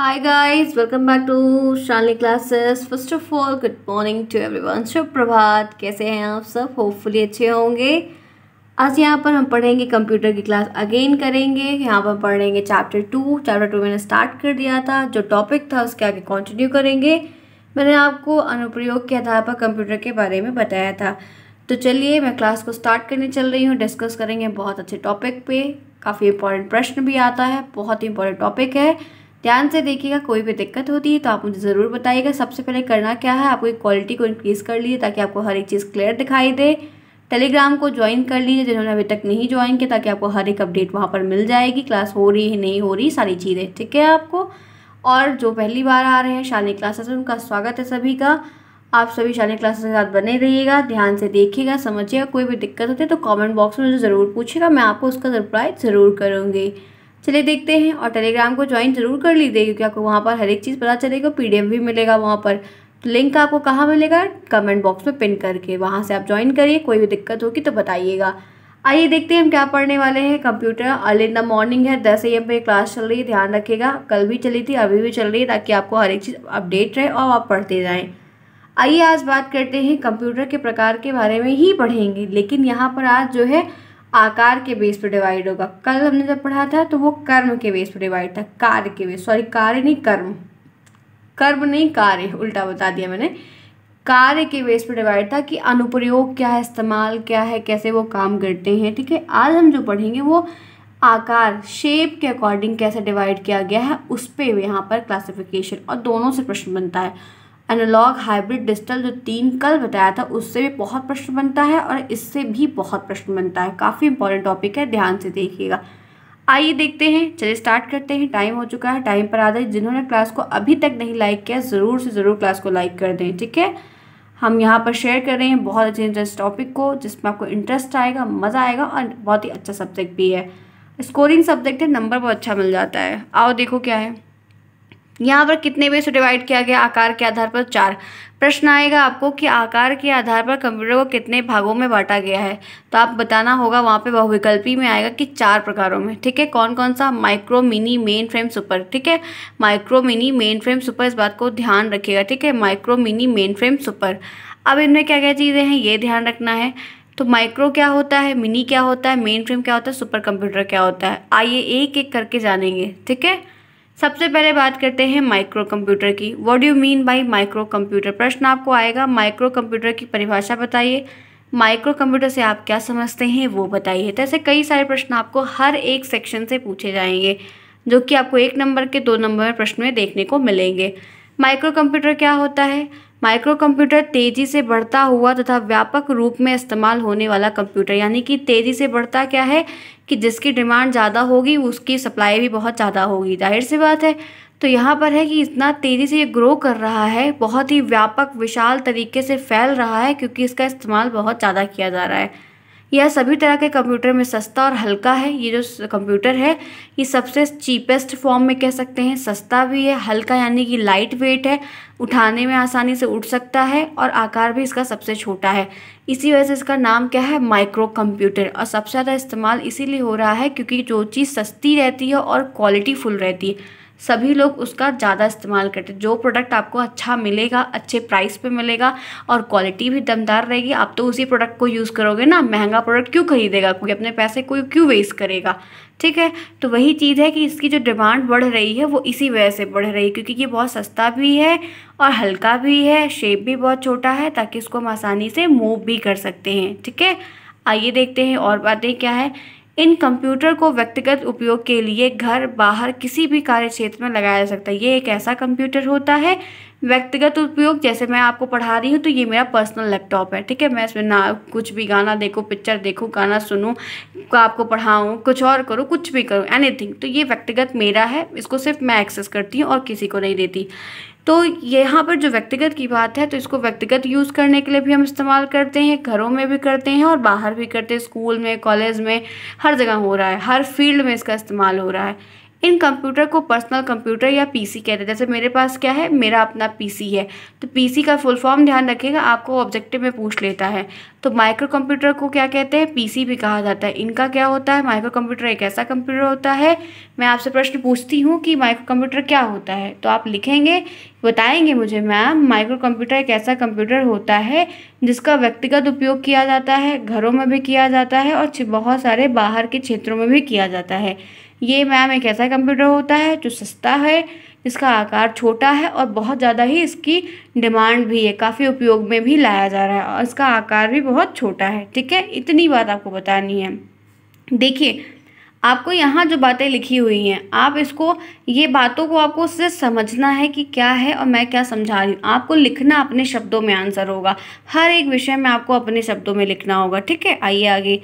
guys welcome back to Shalini shalini first of all good morning to everyone शुभ प्रभात कैसे हैं आप सब होपफुली अच्छे होंगे आज यहाँ पर हम पढ़ेंगे कंप्यूटर की क्लास अगेन करेंगे यहाँ पर पढ़ेंगे चैप्टर टू चैप्टर टू मैंने स्टार्ट कर दिया था जो टॉपिक था उसके आगे कंटिन्यू करेंगे मैंने आपको अनुप्रयोग के आधार पर कंप्यूटर के बारे में बताया था तो चलिए मैं क्लास को स्टार्ट करने चल रही हूँ डिस्कस करेंगे बहुत अच्छे टॉपिक पे काफ़ी इंपॉर्टेंट प्रश्न भी आता है बहुत ही इंपॉर्टेंट टॉपिक है ध्यान से देखिएगा कोई भी दिक्कत होती है तो आप मुझे ज़रूर बताइएगा सबसे पहले करना क्या है आपको क्वालिटी को इंक्रीज़ कर लीजिए ताकि आपको हर एक चीज़ क्लियर दिखाई दे टेलीग्राम को ज्वाइन कर लीजिए जिन्होंने अभी तक नहीं ज्वाइन किया ताकि आपको हर एक अपडेट वहाँ पर मिल जाएगी क्लास हो रही है नहीं हो रही सारी चीज़ें ठीक है आपको और जो पहली बार आ रहे हैं शालिनी क्लासेस में उनका स्वागत है सभी का आप सभी शालिनी क्लासेस के साथ बने रहिएगा ध्यान से देखिएगा समझिएगा कोई भी दिक्कत होती है तो कमेंट बॉक्स में मुझे ज़रूर पूछेगा मैं आपको उसका रिप्लाई ज़रूर करूँगी चलिए देखते हैं और टेलीग्राम को ज्वाइन जरूर कर लीजिए क्योंकि आपको वहाँ पर हर एक चीज़ पता चलेगा पी भी मिलेगा वहाँ पर तो लिंक आपको कहाँ मिलेगा कमेंट बॉक्स में पिन करके वहाँ से आप ज्वाइन करिए कोई भी दिक्कत होगी तो बताइएगा आइए देखते हैं हम क्या पढ़ने वाले हैं computer early in the morning है दस ए एम पे क्लास चल रही है ध्यान रखिएगा कल भी चली थी अभी भी चल रही है ताकि आपको हर एक चीज़ अपडेट रहे और आप पढ़ते जाएँ आइए आज बात करते हैं कंप्यूटर के प्रकार के बारे में ही पढ़ेंगे लेकिन यहाँ पर आज जो है आकार के बेस पर डिवाइड होगा कल हमने जब पढ़ा था तो वो कर्म के बेस पर डिवाइड था कार्य के बेस सॉरी कार्य नहीं कर्म कर्म नहीं कार्य उल्टा बता दिया मैंने कार्य के बेस पर डिवाइड था कि अनुप्रयोग क्या है इस्तेमाल क्या है कैसे वो काम करते हैं ठीक है आज हम जो पढ़ेंगे वो आकार शेप के अकॉर्डिंग कैसे डिवाइड किया गया है उस पर यहाँ पर क्लासिफिकेशन और दोनों से प्रश्न बनता है एनालॉग हाइब्रिड डिजिटल जो तीन कल बताया था उससे भी बहुत प्रश्न बनता है और इससे भी बहुत प्रश्न बनता है काफ़ी इंपॉर्टेंट टॉपिक है ध्यान से देखिएगा आइए देखते हैं चलिए स्टार्ट करते हैं टाइम हो चुका है टाइम पर आधारित जिन्होंने क्लास को अभी तक नहीं लाइक किया ज़रूर से ज़रूर क्लास को लाइक कर दें ठीक है हम यहाँ पर शेयर कर रहे हैं बहुत अच्छे इंटरेस्ट टॉपिक को जिसमें आपको इंटरेस्ट आएगा मज़ा आएगा और बहुत ही अच्छा सब्जेक्ट भी है स्कोरिंग सब्जेक्ट है नंबर बहुत अच्छा मिल जाता है आओ देखो क्या है यहाँ पर कितने बेस से डिवाइड किया गया आकार के आधार पर चार प्रश्न आएगा आपको कि आकार के आधार पर कंप्यूटर को कितने भागों में बांटा गया है तो आप बताना होगा वहाँ पे बहुविकल्पी में आएगा कि चार प्रकारों में ठीक है कौन कौन सा micro mini mainframe super ठीक है micro mini mainframe super इस बात को ध्यान रखिएगा ठीक है micro mini mainframe super अब इनमें क्या क्या चीज़ें हैं ये ध्यान रखना है तो माइक्रो क्या होता है मिनी क्या होता है मेन फ्रेम क्या होता है सुपर कंप्यूटर क्या होता है आइए एक एक करके जानेंगे ठीक है सबसे पहले बात करते हैं माइक्रो कंप्यूटर की what do mean by micro computer प्रश्न आपको आएगा माइक्रो कंप्यूटर की परिभाषा बताइए माइक्रो कंप्यूटर से आप क्या समझते हैं वो बताइए तो ऐसे कई सारे प्रश्न आपको हर एक सेक्शन से पूछे जाएंगे जो कि आपको एक नंबर के दो नंबर प्रश्न में देखने को मिलेंगे माइक्रो कंप्यूटर क्या होता है माइक्रो कंप्यूटर तेज़ी से बढ़ता हुआ तथा व्यापक रूप में इस्तेमाल होने वाला कंप्यूटर यानी कि तेज़ी से बढ़ता क्या है कि जिसकी डिमांड ज़्यादा होगी उसकी सप्लाई भी बहुत ज़्यादा होगी जाहिर सी बात है तो यहाँ पर है कि इतना तेज़ी से ये ग्रो कर रहा है बहुत ही व्यापक विशाल तरीके से फैल रहा है क्योंकि इसका इस्तेमाल बहुत ज़्यादा किया जा रहा है यह सभी तरह के कंप्यूटर में सस्ता और हल्का है ये जो कंप्यूटर है ये सबसे चीपेस्ट फॉर्म में कह सकते हैं सस्ता भी है हल्का यानी कि लाइट वेट है उठाने में आसानी से उठ सकता है और आकार भी इसका सबसे छोटा है इसी वजह से इसका नाम क्या है माइक्रो कंप्यूटर और सबसे ज़्यादा इस्तेमाल इसीलिए हो रहा है क्योंकि जो चीज़ सस्ती रहती है और क्वालिटीफुल रहती है सभी लोग उसका ज़्यादा इस्तेमाल करते जो प्रोडक्ट आपको अच्छा मिलेगा अच्छे प्राइस पे मिलेगा और क्वालिटी भी दमदार रहेगी आप तो उसी प्रोडक्ट को यूज़ करोगे ना महंगा प्रोडक्ट क्यों खरीदेगा कोई अपने पैसे कोई क्यों वेस्ट करेगा ठीक है तो वही चीज़ है कि इसकी जो डिमांड बढ़ रही है वो इसी वजह से बढ़ रही है क्योंकि ये बहुत सस्ता भी है और हल्का भी है शेप भी बहुत छोटा है ताकि इसको हम आसानी से मूव भी कर सकते हैं ठीक है आइए देखते हैं और बातें क्या है इन कंप्यूटर को व्यक्तिगत उपयोग के लिए घर बाहर किसी भी कार्य क्षेत्र में लगाया जा सकता है ये एक ऐसा कंप्यूटर होता है व्यक्तिगत उपयोग जैसे मैं आपको पढ़ा रही हूँ तो ये मेरा पर्सनल लैपटॉप है ठीक है मैं इसमें ना कुछ भी गाना देखूँ पिक्चर देखूँ गाना सुनूँ आपको पढ़ाऊँ कुछ और करूँ कुछ भी करूँ एनीथिंग तो ये व्यक्तिगत मेरा है इसको सिर्फ मैं एक्सेस करती हूँ और किसी को नहीं देती तो यहाँ पर जो व्यक्तिगत की बात है तो इसको व्यक्तिगत यूज़ करने के लिए भी हम इस्तेमाल करते हैं घरों में भी करते हैं और बाहर भी करते हैं स्कूल में कॉलेज में हर जगह हो रहा है हर फील्ड में इसका इस्तेमाल हो रहा है इन कंप्यूटर को पर्सनल कंप्यूटर या पीसी कहते हैं जैसे मेरे पास क्या है मेरा अपना पीसी है तो पीसी का फुल फॉर्म ध्यान रखेगा आपको ऑब्जेक्टिव में पूछ लेता है तो माइक्रो कंप्यूटर को क्या कहते हैं पीसी भी कहा जाता है इनका क्या होता है माइक्रो कंप्यूटर एक ऐसा कंप्यूटर होता है मैं आपसे प्रश्न पूछती हूँ कि माइक्रो कंप्यूटर क्या होता है तो आप लिखेंगे बताएंगे मुझे मैम माइक्रो कंप्यूटर एक ऐसा कंप्यूटर होता है जिसका व्यक्तिगत उपयोग किया जाता है घरों में भी किया जाता है और बहुत सारे बाहर के क्षेत्रों में भी किया जाता है ये मैम एक ऐसा कंप्यूटर होता है जो सस्ता है इसका आकार छोटा है और बहुत ज़्यादा ही इसकी डिमांड भी है काफ़ी उपयोग में भी लाया जा रहा है और इसका आकार भी बहुत छोटा है ठीक है इतनी बात आपको बतानी है देखिए आपको यहाँ जो बातें लिखी हुई हैं आप इसको ये बातों को आपको उससे समझना है कि क्या है और मैं क्या समझा रही हूँ आपको लिखना अपने शब्दों में आंसर होगा हर एक विषय में आपको अपने शब्दों में लिखना होगा ठीक है आइए आगे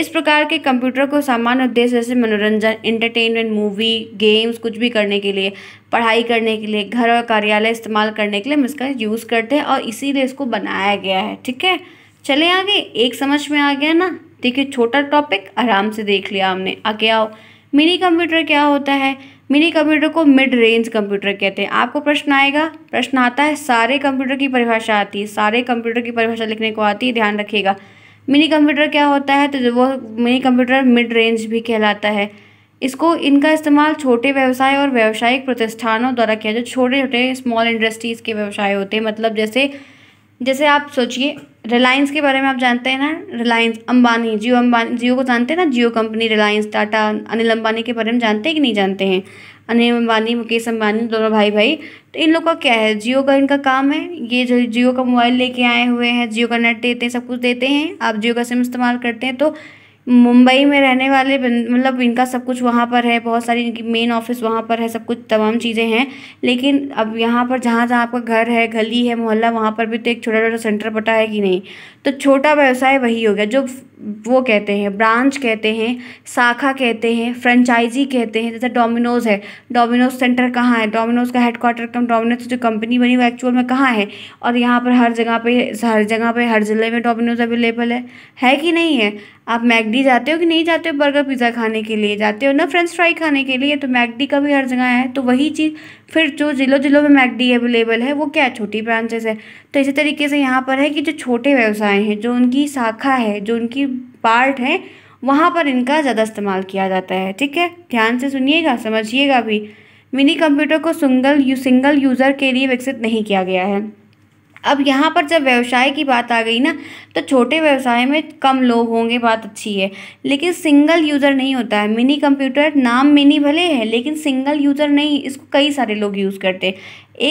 इस प्रकार के कंप्यूटर को सामान्य उद्देश्य जैसे मनोरंजन इंटरटेनमेंट मूवी गेम्स कुछ भी करने के लिए पढ़ाई करने के लिए घर और कार्यालय इस्तेमाल करने के लिए हम इसका यूज़ करते हैं और इसीलिए इसको बनाया गया है ठीक है चले आगे एक समझ में आ गया ना ठीक है छोटा टॉपिक आराम से देख लिया हमने आगे आओ मिनी कंप्यूटर क्या होता है मिनी कंप्यूटर को मिड रेंज कंप्यूटर कहते हैं आपको प्रश्न आएगा प्रश्न आता है सारे कंप्यूटर की परिभाषा आती है सारे कंप्यूटर की परिभाषा लिखने को आती है ध्यान रखिएगा मिनी कंप्यूटर क्या होता है तो वो मिनी कंप्यूटर मिड रेंज भी कहलाता है इसको इनका इस्तेमाल छोटे व्यवसाय और व्यावसायिक प्रतिष्ठानों द्वारा किया जाए छोटे छोटे स्मॉल इंडस्ट्रीज़ के व्यवसाय होते हैं मतलब जैसे जैसे आप सोचिए रिलायंस के बारे में आप जानते हैं ना रिलायंस अंबानी जियो अंबानी जियो को जानते हैं ना जियो कंपनी रिलायंस टाटा अनिल अंबानी के बारे में जानते हैं कि नहीं जानते हैं अनिल अंबानी मुकेश अंबानी दोनों भाई भाई तो इन लोग का क्या है जियो का इनका काम है ये जो जियो का मोबाइल लेके आए हुए हैं जियो का नेट देते हैं सब कुछ देते हैं आप जियो का सिम इस्तेमाल करते हैं तो मुंबई में रहने वाले मतलब इनका सब कुछ वहाँ पर है बहुत सारी इनकी मेन ऑफिस वहाँ पर है सब कुछ तमाम चीज़ें हैं लेकिन अब यहाँ पर जहाँ जहाँ आपका घर है गली है मोहल्ला वहाँ पर भी तो एक छोटा छोटा सेंटर पटा है कि नहीं तो छोटा व्यवसाय वही हो गया जो वो कहते हैं ब्रांच कहते हैं शाखा कहते हैं फ्रेंचाइजी कहते हैं जैसे डोमिनोज़ है डोमिनोज सेंटर कहाँ है डोमिनोज़ का हेडक्वार्टर कम डोमिनोज जो कंपनी बनी वो एक्चुअल में कहाँ है और यहाँ पर हर जगह पे हर जगह पे हर ज़िले में डोमिनोज़ अवेलेबल है है कि नहीं है आप मैगडी जाते हो कि नहीं जाते हो बर्गर पिज़्ज़ा खाने के लिए जाते हो ना फ्रेंच फ्राई खाने के लिए तो मैगडी का भी हर जगह है तो वही चीज़ फिर जो ज़िलों ज़िलों में मैगडी अवेलेबल है वो क्या छोटी ब्रांचेस है तो इसी तरीके से यहाँ पर है कि जो छोटे व्यवसाय शाखाएं हैं जो उनकी शाखा है जो उनकी पार्ट है वहाँ पर इनका ज़्यादा इस्तेमाल किया जाता है ठीक है ध्यान से सुनिएगा समझिएगा भी मिनी कंप्यूटर को सिंगल यू सिंगल यूज़र के लिए विकसित नहीं किया गया है अब यहाँ पर जब व्यवसाय की बात आ गई ना तो छोटे व्यवसाय में कम लोग होंगे बात अच्छी है लेकिन सिंगल यूज़र नहीं होता है मिनी कंप्यूटर नाम मिनी भले है लेकिन सिंगल यूज़र नहीं इसको कई सारे लोग यूज़ करते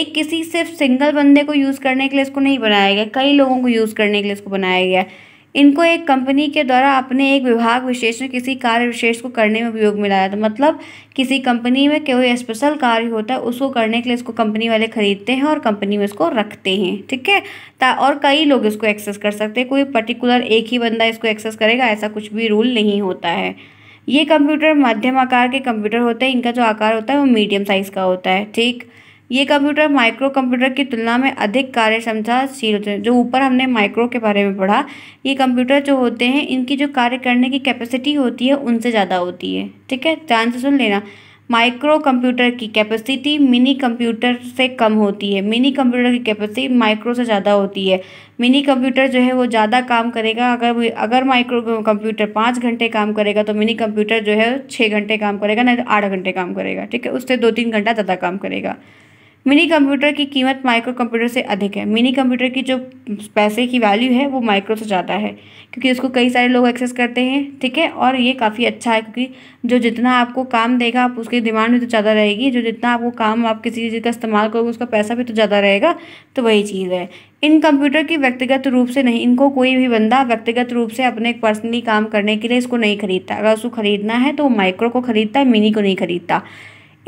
एक किसी सिर्फ सिंगल बंदे को यूज़ करने के लिए इसको नहीं बनाया गया कई लोगों को यूज़ करने के लिए इसको बनाया गया है इनको एक कंपनी के द्वारा अपने एक विभाग विशेष में किसी कार्य विशेष को करने में उपयोग में लाया था मतलब किसी कंपनी में कोई स्पेशल कार्य होता है उसको करने के लिए इसको कंपनी वाले खरीदते हैं और कंपनी में इसको रखते हैं ठीक है ता और कई लोग इसको एक्सेस कर सकते हैं कोई पर्टिकुलर एक ही बंदा इसको एक्सेस करेगा ऐसा कुछ भी रूल नहीं होता है ये कंप्यूटर मध्यम आकार के कंप्यूटर होते हैं इनका जो आकार होता है वो मीडियम साइज़ का होता है ठीक ये कंप्यूटर माइक्रो कंप्यूटर की तुलना में अधिक कार्य क्षमताशील होते हैं जो ऊपर हमने माइक्रो के बारे में पढ़ा ये कंप्यूटर जो होते हैं इनकी जो कार्य करने की कैपेसिटी होती है उनसे ज़्यादा होती है ठीक है ध्यान से सुन लेना माइक्रो कंप्यूटर की कैपेसिटी मिनी कंप्यूटर से कम होती है मिनी कंप्यूटर की कैपेसिटी माइक्रो से ज़्यादा होती है मिनी कंप्यूटर जो है वो ज़्यादा काम करेगा अगर अगर माइक्रो कंप्यूटर पाँच घंटे काम करेगा तो मिनी कंप्यूटर जो है छः घंटे काम करेगा नहीं तो आठ घंटे काम करेगा ठीक है उससे दो तीन घंटा ज़्यादा काम करेगा मिनी कंप्यूटर की कीमत माइक्रो कंप्यूटर से अधिक है मिनी कंप्यूटर की जो पैसे की वैल्यू है वो माइक्रो से ज़्यादा है क्योंकि इसको कई सारे लोग एक्सेस करते हैं ठीक है और ये काफ़ी अच्छा है क्योंकि जो जितना आपको काम देगा आप उसकी डिमांड भी तो ज़्यादा रहेगी जो जितना आपको काम आप किसी चीज़ का इस्तेमाल करोगे उसका पैसा भी तो ज़्यादा रहेगा तो वही चीज़ है इन कंप्यूटर की व्यक्तिगत रूप से नहीं इनको कोई भी बंदा व्यक्तिगत रूप से अपने पर्सनली काम करने के लिए इसको नहीं खरीदता अगर उसको खरीदना है तो माइक्रो को खरीदता है मिनी को नहीं खरीदता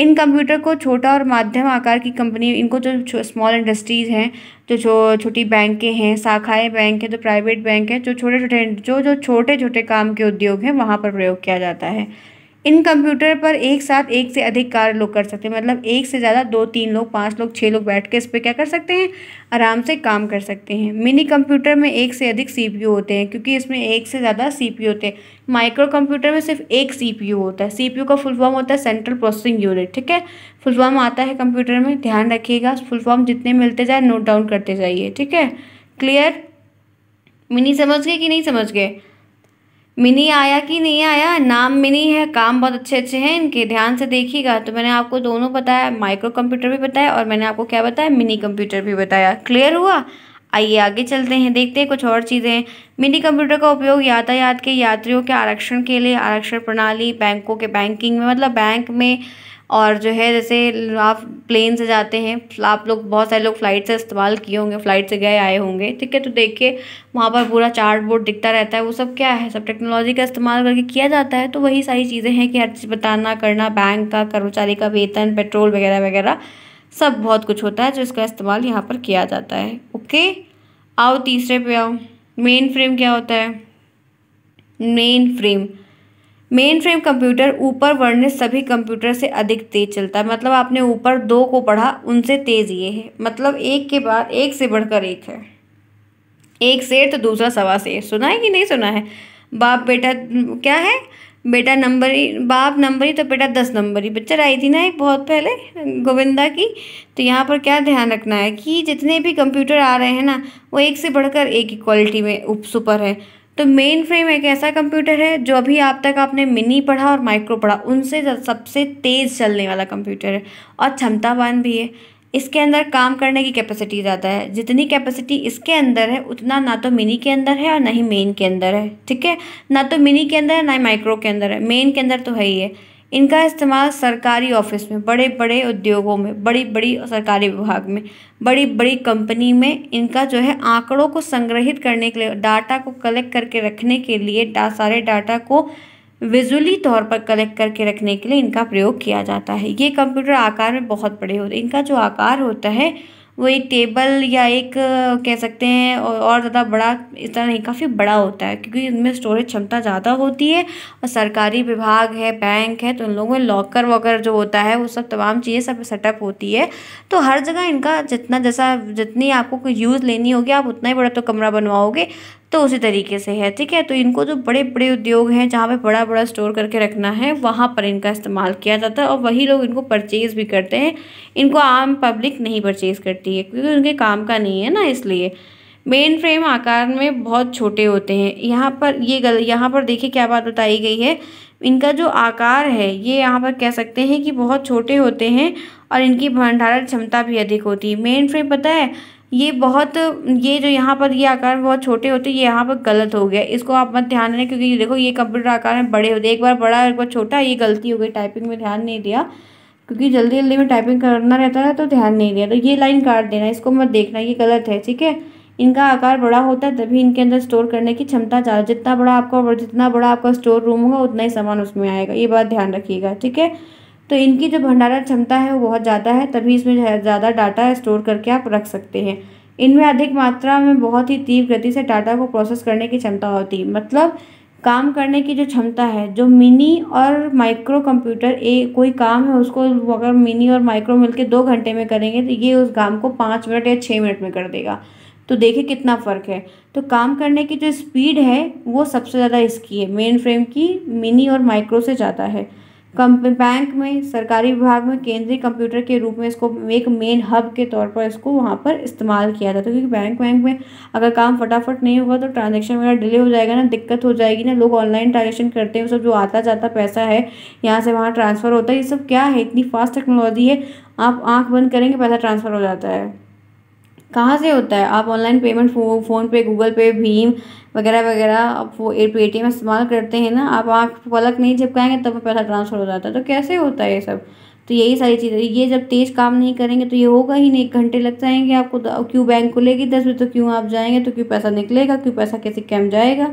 इन कंप्यूटर को छोटा और माध्यम आकार की कंपनी इनको जो स्मॉल इंडस्ट्रीज़ हैं जो छो छोटी बैंकें हैं शाखाएं बैंक हैं जो प्राइवेट बैंक हैं जो छोटे छोटे जो जो छोटे छोटे काम के उद्योग हैं वहाँ पर प्रयोग किया जाता है इन कंप्यूटर पर एक साथ एक से अधिक कार्य लोग कर सकते हैं मतलब एक से ज़्यादा दो तीन लोग पाँच लोग छः लोग बैठ के इस पर क्या कर सकते हैं आराम से काम कर सकते हैं मिनी कंप्यूटर में एक से अधिक सीपीयू होते हैं क्योंकि इसमें एक से ज़्यादा सीपीयू होते हैं माइक्रो कंप्यूटर में सिर्फ एक सीपीयू होता है सीपीयू का फुल फॉर्म होता है सेंट्रल प्रोसेसिंग यूनिट ठीक है फुल फॉर्म आता है कंप्यूटर में ध्यान रखिएगा फुल फॉर्म जितने मिलते जाए नोट डाउन करते जाइए ठीक है क्लियर मिनी समझ गए कि नहीं समझ गए मिनी आया कि नहीं आया नाम मिनी है काम बहुत अच्छे अच्छे हैं इनके ध्यान से देखिएगा तो मैंने आपको दोनों बताया माइक्रो कंप्यूटर भी बताया और मैंने आपको क्या बताया मिनी कंप्यूटर भी बताया क्लियर हुआ आइए आगे चलते हैं देखते हैं कुछ और चीज़ें मिनी कंप्यूटर का उपयोग यातायात के यात्रियों के आरक्षण के लिए आरक्षण प्रणाली बैंकों के बैंकिंग में मतलब बैंक में और जो है जैसे आप प्लेन से जाते हैं आप लोग बहुत सारे लोग फ़्लाइट से इस्तेमाल किए होंगे फ़्लाइट से गए आए होंगे ठीक है तो देखिए वहाँ पर पूरा चार्ट बोर्ड दिखता रहता है वो सब क्या है सब टेक्नोलॉजी का इस्तेमाल करके किया जाता है तो वही सारी चीज़ें हैं कि हर चीज़ बताना करना बैंक का कर्मचारी का वेतन पेट्रोल वगैरह वगैरह सब बहुत कुछ होता है जो इसका इस्तेमाल यहाँ पर किया जाता है ओके आओ तीसरे पे आओ मेन फ्रेम क्या होता है mainframe mainframe computer ऊपर वर्णित सभी कंप्यूटर से अधिक तेज चलता है मतलब आपने ऊपर दो को पढ़ा उनसे तेज ये है मतलब एक के बाद एक से बढ़कर एक है एक शेर तो दूसरा सवा शेर सुना है कि नहीं सुना है बाप बेटा क्या है बेटा नंबर ही बाप नंबर ही तो बेटा दस नंबर ही पिक्चर आई थी ना एक बहुत पहले गोविंदा की तो यहाँ पर क्या ध्यान रखना है कि जितने भी कंप्यूटर आ रहे हैं ना वो एक से बढ़कर एक ही क्वालिटी में उप सुपर है तो मेन फ्रेम एक ऐसा कंप्यूटर है जो अभी आप तक आपने मिनी पढ़ा और माइक्रो पढ़ा उनसे सबसे तेज़ चलने वाला कंप्यूटर है और क्षमतावान भी है इसके अंदर काम करने की कैपेसिटी ज़्यादा है जितनी कैपेसिटी इसके अंदर है उतना ना तो मिनी के अंदर है और ना ही मेन के अंदर है ठीक है ना तो मिनी के अंदर है ना ही माइक्रो के अंदर है मेन के अंदर तो है ही है इनका इस्तेमाल सरकारी ऑफिस में बड़े बड़े उद्योगों में बड़ी बड़ी सरकारी विभाग में बड़ी बड़ी कंपनी में इनका जो है आंकड़ों को संग्रहित करने के लिए डाटा को कलेक्ट करके रखने के लिए डा, सारे डाटा को विजुअली तौर पर कलेक्ट करके रखने के लिए इनका प्रयोग किया जाता है ये कंप्यूटर आकार में बहुत बड़े होते हैं इनका जो आकार होता है वो एक टेबल या एक कह सकते हैं और ज़्यादा बड़ा इस तरह नहीं काफ़ी बड़ा होता है क्योंकि इनमें स्टोरेज क्षमता ज़्यादा होती है और सरकारी विभाग है बैंक है तो उन लोगों में लॉकर वगैरह जो होता है वो सब तमाम चीज़ें सब सेटअप होती है तो हर जगह इनका जितना जैसा जितनी आपको कोई यूज़ लेनी होगी आप उतना ही बड़ा तो कमरा बनवाओगे तो उसी तरीके से है ठीक है तो इनको जो बड़े बड़े उद्योग हैं जहाँ पे बड़ा बड़ा स्टोर करके रखना है वहाँ पर इनका इस्तेमाल किया जाता है और वही लोग इनको परचेज़ भी करते हैं इनको आम पब्लिक नहीं परचेज़ करती है क्योंकि उनके काम का नहीं है ना इसलिए मेन फ्रेम आकार में बहुत छोटे होते हैं यहाँ पर ये गल यहाँ पर देखिए क्या बात बताई गई है इनका जो आकार है ये यहाँ पर कह सकते हैं कि बहुत छोटे होते हैं और इनकी भंडारण क्षमता भी अधिक होती है मेन फ्रेम पता है ये बहुत ये जो यहाँ पर ये आकार बहुत छोटे होते हैं ये यहाँ पर गलत हो गया इसको आप मत ध्यान देना क्योंकि ये देखो ये कंप्यूटर आकार में बड़े होते एक बार बड़ा एक बार छोटा ये गलती हो गई टाइपिंग में ध्यान नहीं दिया क्योंकि जल्दी जल्दी में टाइपिंग करना रहता है तो ध्यान नहीं दिया तो ये लाइन काट देना इसको मत देखना ये गलत है ठीक है इनका आकार बड़ा होता है तभी इनके अंदर स्टोर करने की क्षमता ज़्यादा जितना बड़ा आपका जितना बड़ा आपका स्टोर रूम होगा उतना ही सामान उसमें आएगा ये बात ध्यान रखिएगा ठीक है तो इनकी जो भंडारण क्षमता है वो बहुत ज़्यादा है तभी इसमें ज़्यादा डाटा स्टोर करके आप रख सकते हैं इनमें अधिक मात्रा में बहुत ही तीव्र गति से डाटा को प्रोसेस करने की क्षमता होती है मतलब काम करने की जो क्षमता है जो मिनी और माइक्रो कंप्यूटर ए कोई काम है उसको अगर मिनी और माइक्रो मिलकर दो घंटे में करेंगे तो ये उस काम को पाँच मिनट या छः मिनट में कर देगा तो देखिए कितना फ़र्क है तो काम करने की जो स्पीड है वो सबसे ज़्यादा इसकी है मेन फ्रेम की मिनी और माइक्रो से ज़्यादा है कम बैंक में सरकारी विभाग में केंद्रीय कंप्यूटर के रूप में इसको एक मेन हब के तौर पर इसको वहाँ पर इस्तेमाल किया जाता है क्योंकि बैंक बैंक में अगर काम फटाफट नहीं होगा तो ट्रांजेक्शन वगैरह डिले हो जाएगा ना दिक्कत हो जाएगी ना लोग ऑनलाइन ट्रांजेक्शन करते हैं सब जो आता जाता पैसा है यहाँ से वहाँ ट्रांसफ़र होता है ये सब क्या है इतनी फास्ट टेक्नोलॉजी है आप आँख बंद करेंगे पैसा ट्रांसफ़र हो जाता है कहाँ से होता है आप ऑनलाइन पेमेंट फो फ़ोन पे गूगल पे भीम वगैरह वगैरह आप वो पेटीएम इस्तेमाल करते हैं ना आप आँख पलक नहीं चिपकाएंगे तब पैसा ट्रांसफ़र हो जाता है तो कैसे होता है ये सब तो यही सारी चीज़ें ये जब तेज़ काम नहीं करेंगे तो ये होगा ही नहीं घंटे लग जाएंगे आपको क्यों बैंक खुलेगी दस बजे तो क्यों आप जाएंगे तो क्यों पैसा निकलेगा क्यों पैसा कैसे कैम जाएगा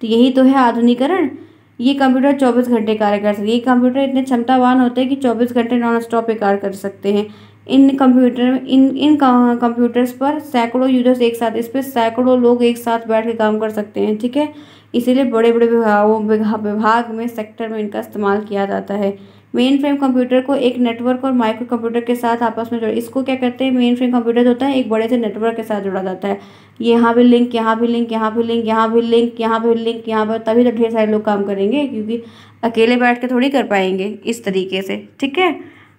तो यही तो है आधुनिकरण ये कंप्यूटर चौबीस घंटे कार्य कर सकते ये कंप्यूटर इतने क्षमतावान होते हैं कि चौबीस घंटे नॉन स्टॉप पर कार्य कर सकते हैं इन कंप्यूटर इन इन कंप्यूटर्स पर सैकड़ों यूजर्स एक साथ इस पर सैकड़ों लोग एक साथ बैठ के काम कर सकते हैं ठीक है इसीलिए बड़े बड़े विभागों विभाग में सेक्टर में इनका इस्तेमाल किया जाता है मेन फ्रेम कंप्यूटर को एक नेटवर्क और माइक्रो कंप्यूटर के साथ आपस में जोड़ा इसको क्या करते हैं मेन फ्रेम कंप्यूटर होता है एक बड़े से नेटवर्क के साथ जोड़ा जाता है यहाँ भी लिंक यहाँ भी लिंक यहाँ भी लिंक यहाँ भी लिंक यहाँ भी लिंक यहाँ पर तभी तो ढेर सारे लोग काम करेंगे क्योंकि अकेले बैठ के थोड़ी कर पाएंगे इस तरीके से ठीक है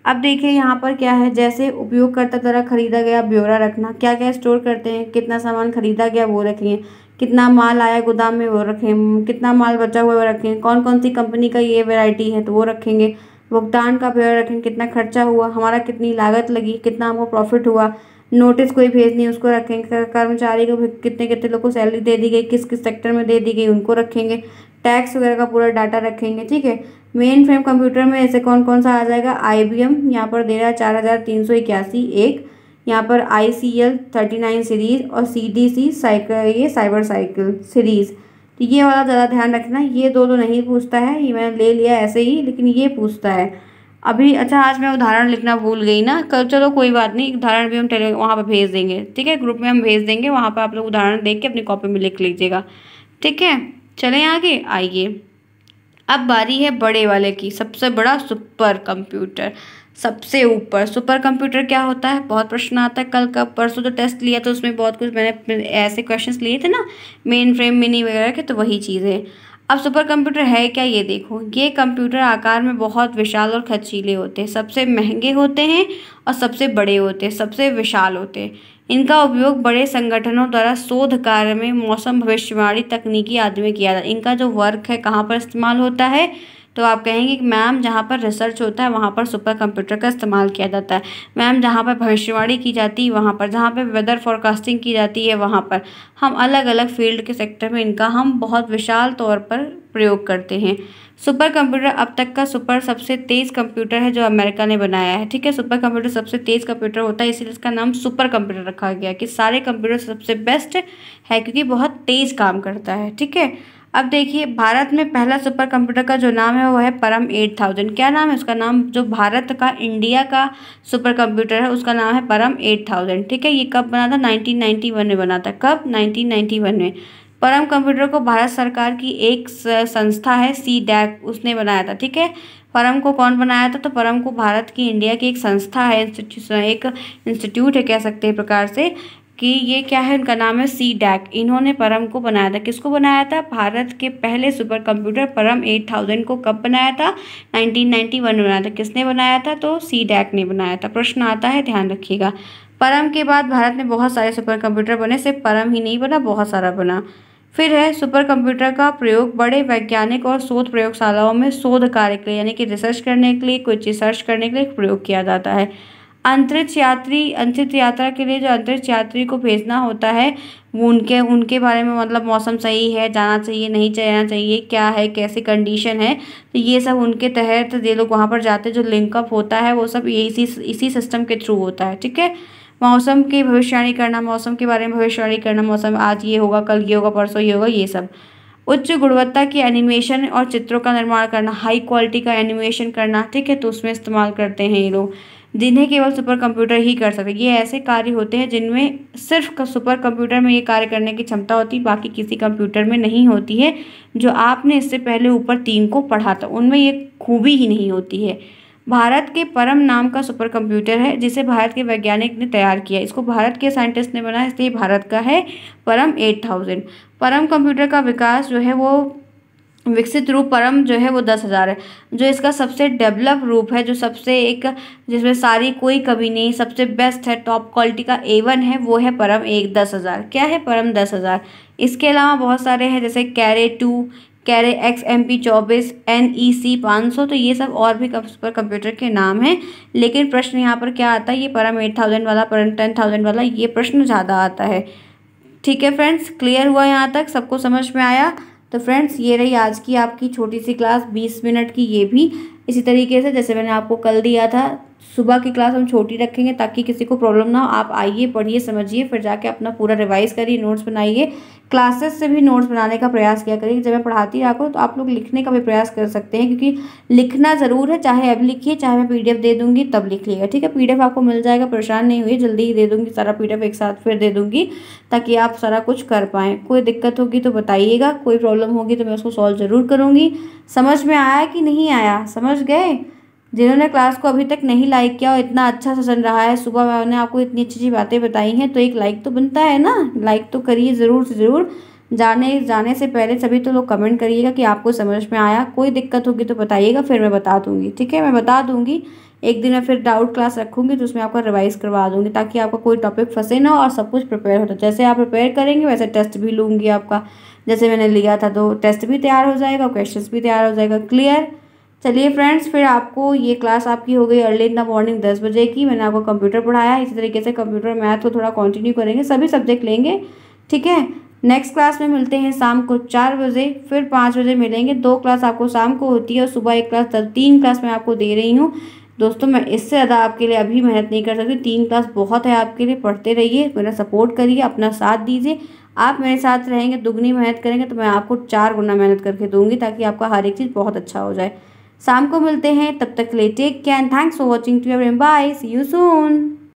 अब देखिए यहाँ पर क्या है जैसे उपयोगकर्ता द्वारा खरीदा गया ब्यौरा रखना क्या क्या स्टोर करते हैं कितना सामान खरीदा गया वो रखें कितना माल आया गोदाम में वो रखें कितना माल बचा हुआ वो रखें कौन कौन सी कंपनी का ये वैरायटी है तो वो रखेंगे भुगतान का ब्यौरा रखें कितना खर्चा हुआ हमारा कितनी लागत लगी कितना हमको प्रॉफिट हुआ नोटिस कोई भेजनी उसको रखेंगे कर्मचारी को कितने कितने लोग को सैलरी दे दी गई किस किस सेक्टर में दे दी गई उनको रखेंगे टैक्स वगैरह का पूरा डाटा रखेंगे ठीक है मेन फ्रेम कंप्यूटर में ऐसे कौन कौन सा आ जाएगा आई बी एम यहाँ पर दे रहा है चार हज़ार तीन सौ इक्यासी एक यहाँ पर I C L thirty nine series और सी डी सी साइकिल ये साइबर साइकिल सीरीज़ तो ये वाला ज़्यादा ध्यान रखना ये दो तो नहीं पूछता है ये मैंने ले लिया ऐसे ही लेकिन ये पूछता है अभी अच्छा आज मैं उदाहरण लिखना भूल गई ना कल चलो कोई बात नहीं उदाहरण भी हम टेले वहाँ पर भेज देंगे ठीक है ग्रुप में हम भेज देंगे वहाँ पर आप लोग उदाहरण देख के अपनी कॉपी में लिख लीजिएगा ठीक है चलें आगे आइए अब बारी है बड़े वाले की सबसे बड़ा सुपर कंप्यूटर सबसे ऊपर सुपर कंप्यूटर क्या होता है बहुत प्रश्न आता है कल का परसों जो तो टेस्ट लिया था उसमें बहुत कुछ मैंने ऐसे क्वेश्चंस लिए थे ना मेन फ्रेम मिनी वगैरह के तो वही चीज़ है अब सुपर कंप्यूटर है क्या ये देखो ये कंप्यूटर आकार में बहुत विशाल और खचीले होते हैं सबसे महंगे होते हैं और सबसे बड़े होते हैं सबसे विशाल होते हैं इनका उपयोग बड़े संगठनों द्वारा शोध कार्य में मौसम भविष्यवाणी तकनीकी आदि में किया जाता है इनका जो वर्क है कहाँ पर इस्तेमाल होता है तो आप कहेंगे कि मैम जहाँ पर रिसर्च होता है वहाँ पर सुपर कंप्यूटर का इस्तेमाल किया जाता है मैम जहाँ पर भविष्यवाणी की जाती है वहाँ पर जहाँ पर वेदर फॉरकास्टिंग की जाती है वहाँ पर हम अलग अलग फील्ड के सेक्टर में इनका हम बहुत विशाल तौर पर प्रयोग करते हैं सुपर कंप्यूटर अब तक का सुपर सबसे तेज़ कंप्यूटर है जो अमेरिका ने बनाया है ठीक है सुपर कंप्यूटर सबसे तेज़ कंप्यूटर होता है इसीलिए इसका नाम सुपर कंप्यूटर रखा गया कि सारे कंप्यूटर सबसे बेस्ट है क्योंकि बहुत तेज़ काम करता है ठीक है अब देखिए भारत में पहला सुपर कंप्यूटर का जो नाम है वो है परम एट थाउजेंड क्या नाम है उसका नाम जो भारत का इंडिया का सुपर कंप्यूटर है उसका नाम है परम एट थाउजेंड ठीक है ये कब बना था नाइनटीन नाइन्टी वन में बना था कब नाइनटीन नाइन्टी वन में परम कंप्यूटर को भारत सरकार की एक संस्था है सी डैक उसने बनाया था ठीक है परम को कौन बनाया था तो परम को भारत की इंडिया की एक संस्था है एक इंस्टीट्यूट है कह सकते हैं प्रकार से कि ये क्या है उनका नाम है सी डैक इन्होंने परम को बनाया था किसको बनाया था भारत के पहले super computer Param eight thousand को कब बनाया था 1991 में बनाया था किसने बनाया था तो सी डैक ने बनाया था प्रश्न आता है ध्यान रखिएगा परम के बाद भारत में बहुत सारे सुपर कंप्यूटर बने सिर्फ परम ही नहीं बना बहुत सारा बना फिर है सुपर कंप्यूटर का प्रयोग बड़े वैज्ञानिक और शोध प्रयोगशालाओं में शोध कार्य के लिए यानी कि रिसर्च करने के लिए कोई चीज़ सर्च करने के लिए प्रयोग किया जाता है अंतरिक्ष यात्री अंतरिक्ष यात्रा के लिए जो अंतरिक्ष यात्री को भेजना होता है वो उनके उनके बारे में मतलब मौसम सही है जाना चाहिए नहीं जाना चाहिए क्या है कैसे कंडीशन है तो ये सब उनके तहत ये लोग वहाँ पर जाते हैं जो लिंकअप होता है वो सब ये इसी इसी सिस्टम के थ्रू होता है ठीक है मौसम की भविष्यवाणी करना मौसम के बारे में भविष्यवाणी करना मौसम आज ये होगा कल ये होगा परसों ये होगा ये सब उच्च गुणवत्ता के एनिमेशन और चित्रों का निर्माण करना हाई क्वालिटी का एनिमेशन करना ठीक है तो उसमें इस्तेमाल करते हैं ये लोग जिन्हें केवल सुपर कंप्यूटर ही कर सकते ये ऐसे कार्य होते हैं जिनमें सिर्फ सुपर कंप्यूटर में ये कार्य करने की क्षमता होती बाकी किसी कंप्यूटर में नहीं होती है जो आपने इससे पहले ऊपर तीन को पढ़ा था उनमें ये खूबी ही नहीं होती है भारत के परम नाम का सुपर कंप्यूटर है जिसे भारत के वैज्ञानिक ने तैयार किया इसको भारत के साइंटिस्ट ने बनाया इसलिए भारत का है परम एट थाउजेंड परम कंप्यूटर का विकास जो है वो विकसित रूप परम जो है वो दस हज़ार है जो इसका सबसे डेवलप रूप है जो सबसे एक जिसमें सारी कोई कमी नहीं सबसे बेस्ट है टॉप क्वालिटी का ए वन है वो है परम एक दस हज़ार क्या है परम दस हज़ार इसके अलावा बहुत सारे हैं जैसे Cray two Cray X M P चौबीस एन ई सी पाँच सौ तो ये सब और भी पर कंप्यूटर के नाम हैं लेकिन प्रश्न यहाँ पर क्या आता है ये परम एट थाउजेंड वाला परम टेन थाउजेंड वाला ये प्रश्न ज़्यादा आता है ठीक है फ्रेंड्स क्लियर हुआ यहाँ तक सबको समझ में आया तो फ्रेंड्स ये रही आज की आपकी छोटी सी क्लास बीस मिनट की ये भी इसी तरीके से जैसे मैंने आपको कल दिया था सुबह की क्लास हम छोटी रखेंगे ताकि किसी को प्रॉब्लम ना हो आप आइए पढ़िए समझिए फिर जाके अपना पूरा रिवाइज़ करिए नोट्स बनाइए क्लासेस से भी नोट्स बनाने का प्रयास किया करिए जब मैं पढ़ाती रहा तो आप लोग लिखने का भी प्रयास कर सकते हैं क्योंकि लिखना ज़रूर है चाहे अब लिखिए चाहे मैं पीडीएफ दे दूँगी तब लिख लीजिएगा ठीक है पीडीएफ आपको मिल जाएगा परेशान नहीं हुई जल्दी ही दे दूँगी सारा पी एक साथ फिर दे दूँगी ताकि आप सारा कुछ कर पाएँ कोई दिक्कत होगी तो बताइएगा कोई प्रॉब्लम होगी तो मैं उसको सॉल्व ज़रूर करूँगी समझ में आया कि नहीं आया समझ गए जिन्होंने क्लास को अभी तक नहीं लाइक किया और इतना अच्छा सेशन रहा है सुबह मैम ने आपको इतनी अच्छी अच्छी बातें बताई हैं तो एक लाइक तो बनता है ना लाइक तो करिए ज़रूर से ज़रूर जाने जाने से पहले सभी तो लोग कमेंट करिएगा कि आपको समझ में आया कोई दिक्कत होगी तो बताइएगा फिर मैं बता दूँगी ठीक है मैं बता दूँगी एक दिन मैं फिर डाउट क्लास रखूँगी तो उसमें आपका रिवाइज़ करवा दूँगी ताकि आपका कोई टॉपिक फंसे ना और सब कुछ प्रिपेयर होता जैसे आप प्रिपेयर करेंगे वैसे टेस्ट भी लूँगी आपका जैसे मैंने लिया था तो टेस्ट भी तैयार हो जाएगा क्वेश्चन भी तैयार हो जाएगा क्लियर चलिए फ्रेंड्स फिर आपको ये क्लास आपकी हो गई अर्ली इन द मॉर्निंग दस बजे की मैंने आपको कंप्यूटर पढ़ाया इसी तरीके से कंप्यूटर मैथ को थोड़ा कंटिन्यू करेंगे सभी सब्जेक्ट लेंगे ठीक है नेक्स्ट क्लास में मिलते हैं शाम को चार बजे फिर पाँच बजे मिलेंगे दो क्लास आपको शाम को होती है और सुबह एक क्लास दस तीन क्लास मैं आपको दे रही हूँ दोस्तों मैं इससे ज़्यादा आपके लिए अभी मेहनत नहीं कर सकती तीन क्लास बहुत है आपके लिए पढ़ते रहिए मेरा सपोर्ट करिए अपना साथ दीजिए आप मेरे साथ रहेंगे दुगनी मेहनत करेंगे तो मैं आपको चार गुना मेहनत करके दूंगी ताकि आपका हर एक चीज़ बहुत अच्छा हो जाए शाम को मिलते हैं तब तक ले take care thanks for watching to every bye see you soon